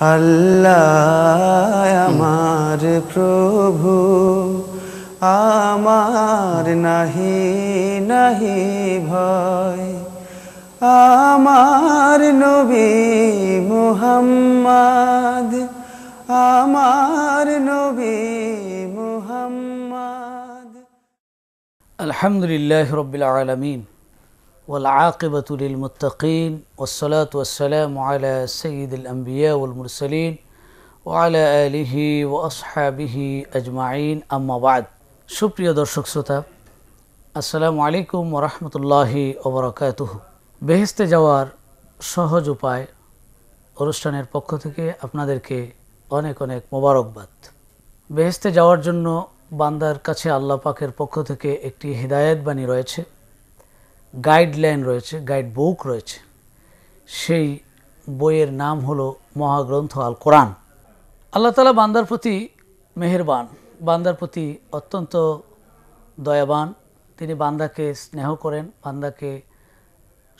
আল্লাহ আমার প্রভু আমার নাহি নাহি ভয় আমার নবী মুহাম্মদ আমার নবী মুহাম্মদ আলহামদুলিল্লাহ রবিল আলমিন والعاقبة للمتقين والصلاة والسلام على سيد الأنبياء والمرسلين وعلى آله وأصحابه أجمعين أما بعد সুপ্রিয় দর্শক শ্রোতা আসসালামু আলাইকুম ওরহমতুল্লাহি ওবরাকাত বেহেস্তে যাওয়ার সহজ উপায় অনুষ্ঠানের পক্ষ থেকে আপনাদেরকে অনেক অনেক মোবারকবাদ বেহেস্তে যাওয়ার জন্য বান্দার কাছে আল্লাহ পাকের পক্ষ থেকে একটি হৃদায়ত রয়েছে গাইডলাইন রয়েছে গাইড বুক রয়েছে সেই বইয়ের নাম হলো মহাগ্রন্থ আল কোরআন আল্লাহ তালা বান্দার প্রতি মেহেরবান বান্দার প্রতি অত্যন্ত দয়াবান তিনি বান্দাকে স্নেহ করেন বান্দাকে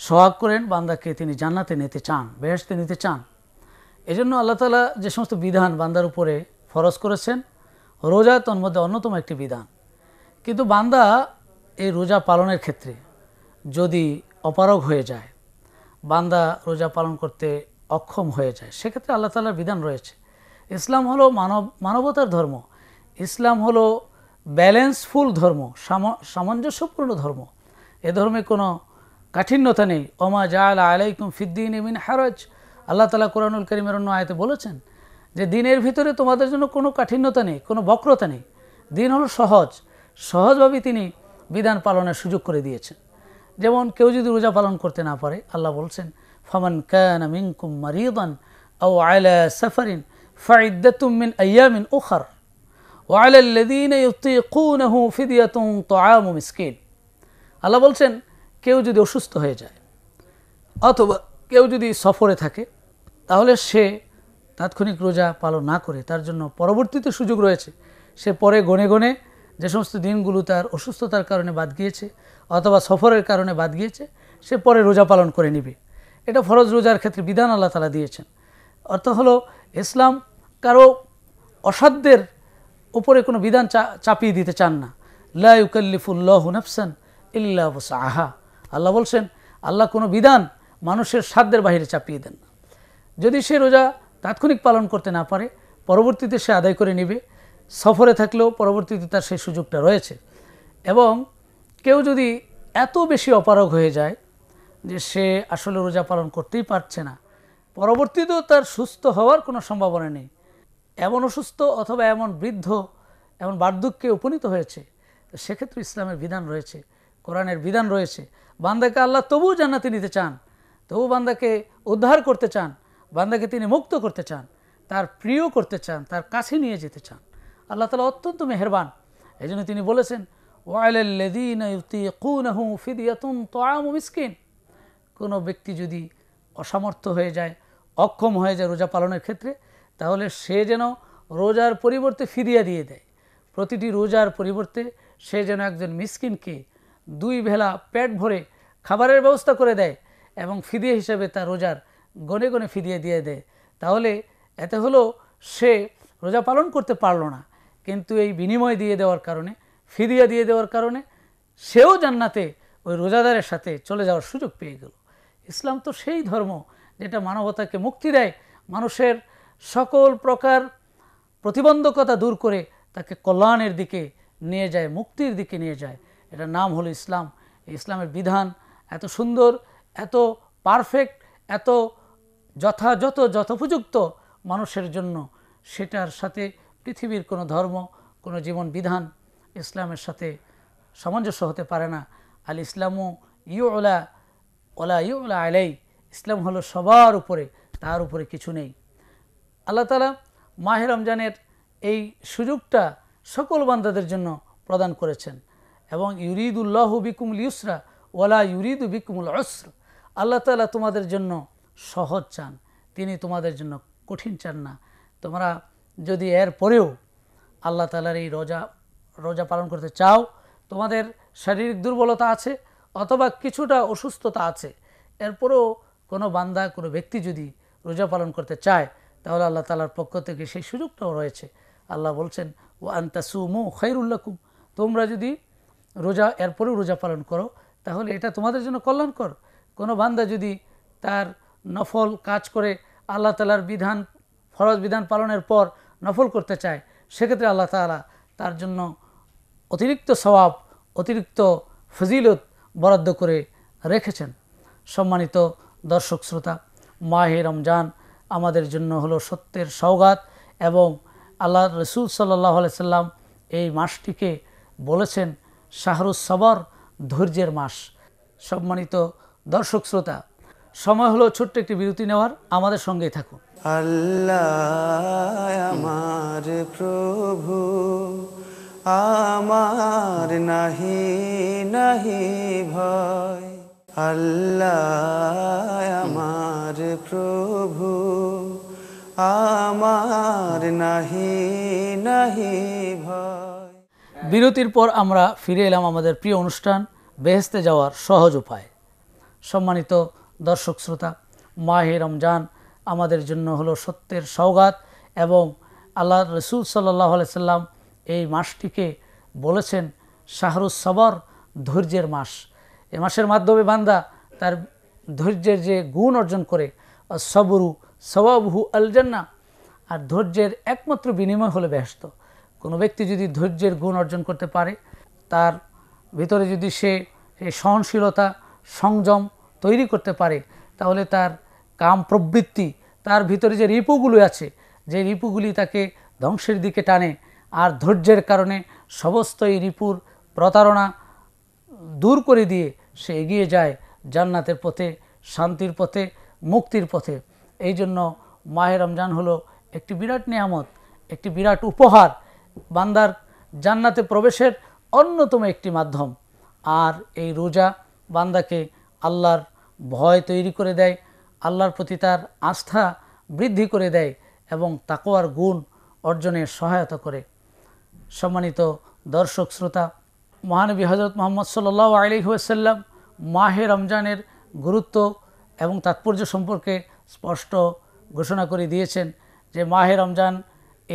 সোহাগ করেন বান্দাকে তিনি জান্নাতে নিতে চান বেহেসতে নিতে চান এজন্য আল্লাহ তালা যে সমস্ত বিধান বান্দার উপরে ফরজ করেছেন রোজা তন্মধ্যে অন্যতম একটি বিধান কিন্তু বান্দা এই রোজা পালনের ক্ষেত্রে যদি অপারগ হয়ে যায় বান্দা রোজা পালন করতে অক্ষম হয়ে যায় সেক্ষেত্রে আল্লাহ তালার বিধান রয়েছে ইসলাম হলো মানব মানবতার ধর্ম ইসলাম হলো ব্যালেন্সফুল ধর্ম সামঞ্জস্যপূর্ণ ধর্ম এ ধর্মে কোনো কাঠিন্যতা নেই ওমা জাল আলাইকুম ফিদ্দিন ইমিন হারজ আল্লাহ তালা কোরআনুল করিমের অন্য আয়তে বলেছেন যে দিনের ভিতরে তোমাদের জন্য কোনো কাঠিন্যতা নেই কোনো বক্রতা নেই দিন হলো সহজ সহজভাবেই তিনি বিধান পালনের সুযোগ করে দিয়েছেন যেমন কেউ যদি রোজা পালন করতে না পারে আল্লাহ বলছেন ফামান কানা মিনকুম মারিদান আও আলা সাফারিন ফাইদ্দাতুম মিন আইয়ামিন উখার ওয়ালা আল্লাযীনা ইউতীকুনাহু ফিদিয়াতুন তুআমু মিসকিন আল্লাহ বলছেন কেউ যদি অসুস্থ হয়ে যায় অথবা কেউ যদি সফরে থাকে তাহলে সে তাৎক্ষণিক রোজা পালন না করে তার জন্য পরবর্তীতে সুযোগ রয়েছে সে পরে গনে গনে যে সমস্ত দিনগুলো তার অসুস্থতার কারণে বাদ গিয়েছে অথবা সফরের কারণে বাদ গিয়েছে সে পরে রোজা পালন করে নিবে এটা ফরজ রোজার ক্ষেত্রে বিধান আল্লাহ তালা দিয়েছেন অর্থ হলো ইসলাম কারো অসাধ্যের উপরে কোনো বিধান চাপিয়ে দিতে চান না লাউকাল্লিফুল্লাহ নফসান ইল্লা আহা আল্লাহ বলছেন আল্লাহ কোনো বিধান মানুষের সাধ্যের বাহিরে চাপিয়ে দেন যদি সে রোজা তাৎক্ষণিক পালন করতে না পারে পরবর্তীতে সে আদায় করে নিবে সফরে থাকলেও পরবর্তীতে তার সেই সুযোগটা রয়েছে এবং কেউ যদি এত বেশি অপারগ হয়ে যায় যে সে আসলে রোজা পালন করতেই পারছে না পরবর্তীতেও তার সুস্থ হওয়ার কোনো সম্ভাবনা নেই এমন অসুস্থ অথবা এমন বৃদ্ধ এমন বার্ধক্যে উপনীত হয়েছে সেক্ষেত্রে ইসলামের বিধান রয়েছে কোরআনের বিধান রয়েছে বান্দাকে আল্লাহ তবুও জান্নাতে নিতে চান তবু বান্দাকে উদ্ধার করতে চান বান্দাকে তিনি মুক্ত করতে চান তার প্রিয় করতে চান তার কাছে নিয়ে যেতে চান আল্লাহ তালা অত্যন্ত মেহরবান এই জন্য তিনি বলেছেন কোন ব্যক্তি যদি অসামর্থ্য হয়ে যায় অক্ষম হয়ে যায় রোজা পালনের ক্ষেত্রে তাহলে সে যেন রোজার পরিবর্তে ফিরিয়া দিয়ে দেয় প্রতিটি রোজার পরিবর্তে সে যেন একজন মিসকিনকে দুই ভেলা পেট ভরে খাবারের ব্যবস্থা করে দেয় এবং ফিদিয়া হিসেবে তার রোজার গনে গনে ফিরিয়ে দিয়ে দেয় তাহলে এতে হলো সে রোজা পালন করতে পারলো না কিন্তু এই বিনিময় দিয়ে দেওয়ার কারণে ফিরিয়া দিয়ে দেওয়ার কারণে সেও জান্নাতে ওই রোজাদারের সাথে চলে যাওয়ার সুযোগ পেয়ে গেল ইসলাম তো সেই ধর্ম যেটা মানবতাকে মুক্তি দেয় মানুষের সকল প্রকার প্রতিবন্ধকতা দূর করে তাকে কল্যাণের দিকে নিয়ে যায় মুক্তির দিকে নিয়ে যায় এটার নাম হলো ইসলাম ইসলামের বিধান এত সুন্দর এত পারফেক্ট এত যথাযথ যথোপযুক্ত মানুষের জন্য সেটার সাথে পৃথিবীর কোনো ধর্ম কোনো জীবন বিধান ইসলামের সাথে সামঞ্জস্য হতে পারে না আল ইসলামও ইউ ওলা ওলা ইউ ওলা আলাই ইসলাম হলো সবার উপরে তার উপরে কিছু নেই আল্লাহ তালা মাহের রমজানের এই সুযোগটা সকল বান্দাদের জন্য প্রদান করেছেন এবং ইউরিদুল্লাহ বিকুমুল ইউসরা ওলা ইউরিদু বিকুমুল অস্র আল্লাহ তালা তোমাদের জন্য সহজ চান তিনি তোমাদের জন্য কঠিন চান না তোমরা যদি এর পরেও আল্লাহ তালার এই রোজা রোজা পালন করতে চাও তোমাদের শারীরিক দুর্বলতা আছে অথবা কিছুটা অসুস্থতা আছে এরপরেও কোনো বান্দা কোনো ব্যক্তি যদি রোজা পালন করতে চায় তাহলে আল্লাহ তালার পক্ষ থেকে সেই সুযোগটাও রয়েছে আল্লাহ বলছেন ও সুমো খৈরুল্লাকুম তোমরা যদি রোজা এরপরেও রোজা পালন করো তাহলে এটা তোমাদের জন্য কল্যাণকর কোনো বান্দা যদি তার নফল কাজ করে আল্লাহ তালার বিধান ফরজ বিধান পালনের পর নফল করতে চায় সেক্ষেত্রে আল্লাহ তালা তার জন্য অতিরিক্ত স্বভাব অতিরিক্ত ফজিলত বরাদ্দ করে রেখেছেন সম্মানিত দর্শক শ্রোতা মাহে রমজান আমাদের জন্য হলো সত্যের সওগাত এবং আল্লাহ রসুল সাল্লাহ সাল্লাম এই মাসটিকে বলেছেন শাহরুজ সবর ধৈর্যের মাস সম্মানিত দর্শক শ্রোতা সময় হলো ছোট্ট একটি বিরতি নেওয়ার আমাদের সঙ্গেই থাকুন আল্লাহ আমার প্রভু আমার নাহি নাহি ভয় আল্লাহ আমার প্রভু আমার নাহি নাহি ভয় বিরতির পর আমরা ফিরে এলাম আমাদের প্রিয় অনুষ্ঠান বেহেস্তে যাওয়ার সহজ উপায় সম্মানিত দর্শক শ্রোতা মাহে রমজান আমাদের জন্য হলো সত্যের সৌগাত এবং আল্লাহ রসুল সাল্লাহ সাল্লাম এই মাসটিকে বলেছেন শাহরুজ সবর ধৈর্যের মাস এ মাসের মাধ্যমে বান্দা তার ধৈর্যের যে গুণ অর্জন করে সবরু সবাবহু আলজান্না আর ধৈর্যের একমাত্র বিনিময় হলে ব্যস্ত কোনো ব্যক্তি যদি ধৈর্যের গুণ অর্জন করতে পারে তার ভিতরে যদি সে সহনশীলতা সংযম তৈরি করতে পারে তাহলে তার কাম প্রবৃত্তি তার ভিতরে যে রিপুগুলো আছে যে রিপুগুলি তাকে ধ্বংসের দিকে টানে আর ধৈর্যের কারণে সমস্ত এই রিপুর প্রতারণা দূর করে দিয়ে সে এগিয়ে যায় জান্নাতের পথে শান্তির পথে মুক্তির পথে এই জন্য মাহের রমজান হলো একটি বিরাট নিয়ামত একটি বিরাট উপহার বান্দার জান্নাতে প্রবেশের অন্যতম একটি মাধ্যম আর এই রোজা বান্দাকে আল্লাহর ভয় তৈরি করে দেয় আল্লাহর প্রতি তার আস্থা বৃদ্ধি করে দেয় এবং তাকোয়ার গুণ অর্জনে সহায়তা করে সম্মানিত দর্শক শ্রোতা মহানবী হজরত মোহাম্মদ সাল্লাহ আলিহাসাল্লাম মাহে রমজানের গুরুত্ব এবং তাৎপর্য সম্পর্কে স্পষ্ট ঘোষণা করে দিয়েছেন যে মাহে রমজান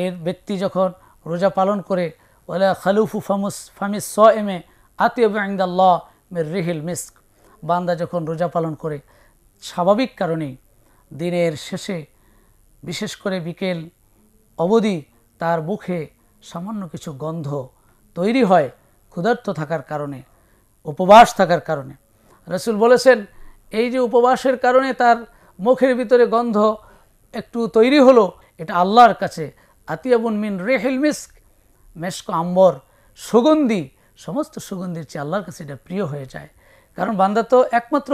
এর ব্যক্তি যখন রোজা পালন করে ওলা খালুফু ফামুস ফামিস স এমে আতিয়ব আইন্দাল্লাহ মের রিহিল মিস্ক বান্দা যখন রোজা পালন করে স্বাভাবিক কারণে দিনের শেষে বিশেষ করে বিকেল অবধি তার মুখে সামান্য কিছু গন্ধ তৈরি হয় ক্ষুধার্ত থাকার কারণে উপবাস থাকার কারণে রসুল বলেছেন এই যে উপবাসের কারণে তার মুখের ভিতরে গন্ধ একটু তৈরি হলো এটা আল্লাহর কাছে আতিয়াবুন মিন রেহেল মিস্ক মেস্ক আম্বর সুগন্ধি সমস্ত সুগন্ধির চেয়ে আল্লাহর কাছে এটা প্রিয় হয়ে যায় কারণ বান্দা তো একমাত্র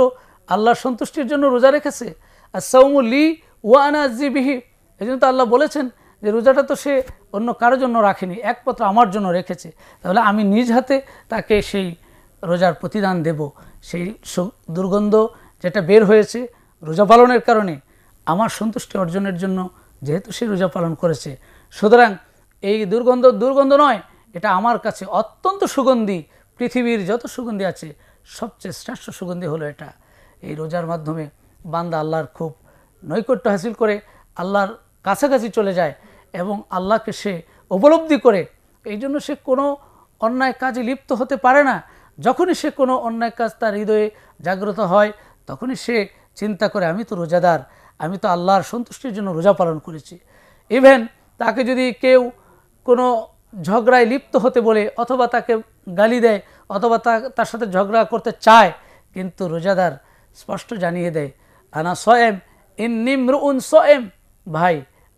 আল্লাহ সন্তুষ্টির জন্য রোজা রেখেছে আর সৌমুলি ওয়ানা বিহি এই জন্য তো আল্লাহ বলেছেন যে রোজাটা তো সে অন্য কারোর জন্য রাখেনি একমাত্র আমার জন্য রেখেছে তাহলে আমি নিজ হাতে তাকে সেই রোজার প্রতিদান দেব সেই দুর্গন্ধ যেটা বের হয়েছে রোজা পালনের কারণে আমার সন্তুষ্টি অর্জনের জন্য যেহেতু সে রোজা পালন করেছে সুতরাং এই দুর্গন্ধ দুর্গন্ধ নয় এটা আমার কাছে অত্যন্ত সুগন্ধি পৃথিবীর যত সুগন্ধি আছে সবচেয়ে শ্রেষ্ঠ সুগন্ধি হলো এটা এই রোজার মাধ্যমে বান্দা আল্লাহর খুব নৈকট্য হাসিল করে আল্লাহর কাছাকাছি চলে যায় এবং আল্লাহকে সে উপলব্ধি করে এই জন্য সে কোনো অন্যায় কাজে লিপ্ত হতে পারে না যখনই সে কোনো অন্যায় কাজ তার হৃদয়ে জাগ্রত হয় তখনই সে চিন্তা করে আমি তো রোজাদার আমি তো আল্লাহর সন্তুষ্টির জন্য রোজা পালন করেছি ইভেন তাকে যদি কেউ কোনো ঝগড়ায় লিপ্ত হতে বলে অথবা তাকে গালি দেয় অথবা তার সাথে ঝগড়া করতে চায় কিন্তু রোজাদার স্পষ্ট জানিয়ে দেয় আনা সয়েম ইন নিমরুন সয়েম ভাই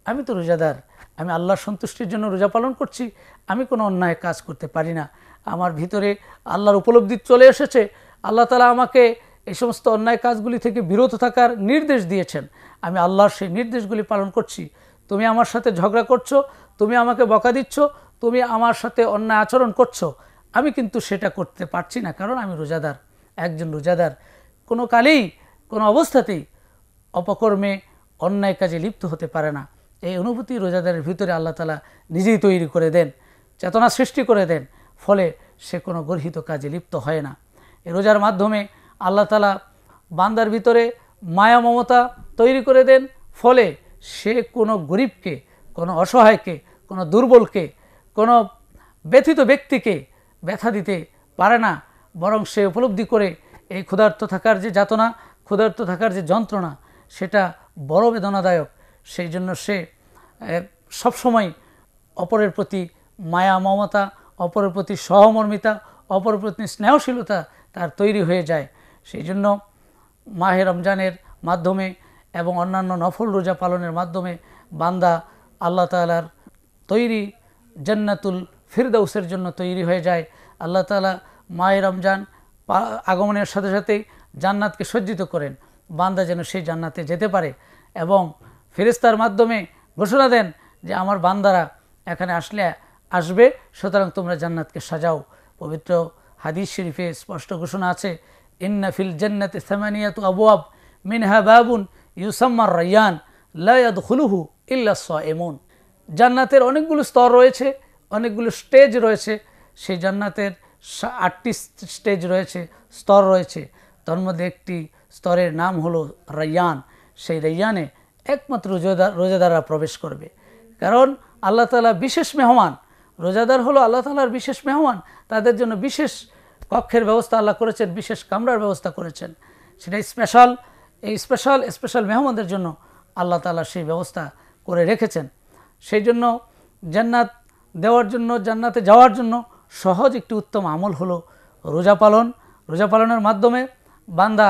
আমি তো রোজাদার আমি আল্লাহ সন্তুষ্টির জন্য রোজা পালন করছি আমি কোনো অন্যায় কাজ করতে পারি না আমার ভিতরে আল্লাহর উপলব্ধি চলে এসেছে আল্লাহ তালা আমাকে এই সমস্ত অন্যায় কাজগুলি থেকে বিরত থাকার নির্দেশ দিয়েছেন আমি আল্লাহর সেই নির্দেশগুলি পালন করছি তুমি আমার সাথে ঝগড়া করছো তুমি আমাকে বকা দিচ্ছ তুমি আমার সাথে অন্যায় আচরণ করছো আমি কিন্তু সেটা করতে পারছি না কারণ আমি রোজাদার একজন রোজাদার কোনো কালেই কোনো অবস্থাতেই অপকর্মে অন্যায় কাজে লিপ্ত হতে পারে না এই অনুভূতি রোজাদারের ভিতরে আল্লাহ তালা নিজেই তৈরি করে দেন চেতনা সৃষ্টি করে দেন ফলে সে কোনো গর্হিত কাজে লিপ্ত হয় না এই রোজার মাধ্যমে আল্লাহ তালা বান্দার ভিতরে মায়া মমতা তৈরি করে দেন ফলে সে কোনো গরিবকে কোনো অসহায়কে কোনো দুর্বলকে কোনো ব্যথিত ব্যক্তিকে ব্যথা দিতে পারে না বরং সে উপলব্ধি করে এই ক্ষুধার্ত থাকার যে যাতনা ক্ষুধার্ত থাকার যে যন্ত্রণা সেটা বড় বেদনাদায়ক সেই জন্য সে সবসময় অপরের প্রতি মায়া মমতা অপরের প্রতি সহমর্মিতা অপরের প্রতি স্নেহশীলতা তার তৈরি হয়ে যায় সেই জন্য মাহে রমজানের মাধ্যমে এবং অন্যান্য নফল রোজা পালনের মাধ্যমে বান্দা আল্লাহ তালার তৈরি জান্নাতুল ফিরদাউসের জন্য তৈরি হয়ে যায় আল্লাহ তালা মাহে রমজান আগমনের সাথে সাথে জান্নাতকে সজ্জিত করেন বান্দা যেন সেই জান্নাতে যেতে পারে এবং ফেরিস্তার মাধ্যমে ঘোষণা দেন যে আমার বান্দারা এখানে আসলে আসবে সুতরাং তোমরা জান্নাতকে সাজাও পবিত্র হাদিস শরীফে স্পষ্ট ঘোষণা আছে ইন্না ফিল জান্নাতে সামানিয়াত আবুয়াব মিনহা বাবুন ইউসাম্মার রয়ান লায়াদ হুলুহু ইল্লা এমন জান্নাতের অনেকগুলো স্তর রয়েছে অনেকগুলো স্টেজ রয়েছে সেই জান্নাতের আটটি স্টেজ রয়েছে স্তর রয়েছে তার মধ্যে একটি স্তরের নাম হলো রাইয়ান সেই রাইয়ানে একমাত্র রোজাদার রোজাদাররা প্রবেশ করবে কারণ আল্লাহ তালা বিশেষ মেহমান রোজাদার হলো আল্লাহ তালার বিশেষ মেহমান তাদের জন্য বিশেষ কক্ষের ব্যবস্থা আল্লাহ করেছেন বিশেষ কামরার ব্যবস্থা করেছেন সেটা স্পেশাল এই স্পেশাল স্পেশাল মেহমানদের জন্য আল্লাহ তালা সেই ব্যবস্থা করে রেখেছেন সেই জন্য জান্নাত দেওয়ার জন্য জান্নাতে যাওয়ার জন্য সহজ একটি উত্তম আমল হলো রোজা পালন রোজা পালনের মাধ্যমে বান্দা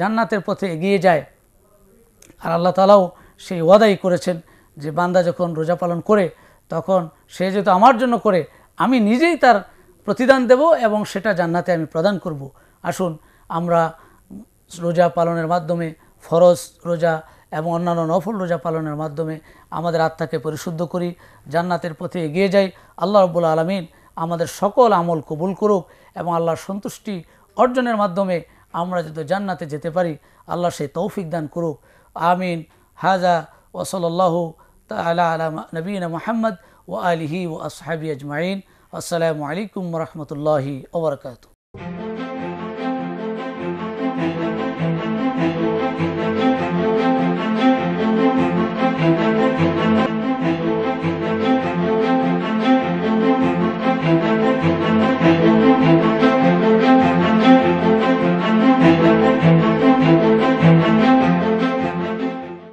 জান্নাতের পথে এগিয়ে যায় আর আল্লাহ তালাও সেই ওয়াদাই করেছেন যে বান্দা যখন রোজা পালন করে তখন সে যেহেতু আমার জন্য করে আমি নিজেই তার প্রতিদান দেব এবং সেটা জান্নাতে আমি প্রদান করব আসুন আমরা রোজা পালনের মাধ্যমে ফরজ রোজা এবং অন্যান্য নফল রোজা পালনের মাধ্যমে আমাদের আত্মাকে পরিশুদ্ধ করি জান্নাতের পথে এগিয়ে যাই আল্লাহ রব্বুল আলমিন আমাদের সকল আমল কবুল করুক এবং আল্লাহর সন্তুষ্টি অর্জনের মাধ্যমে আমরা যদি জান্নাতে যেতে পারি আল্লাহ সেই তৌফিক দান করুক আমিন হাজা ওসলাল্লাহ নবীন মোহাম্মদ ও আলিহি ও আসহাবি আজমাইন আসসালামু আলাইকুম রহমতুল্লাহি ওবরকাতু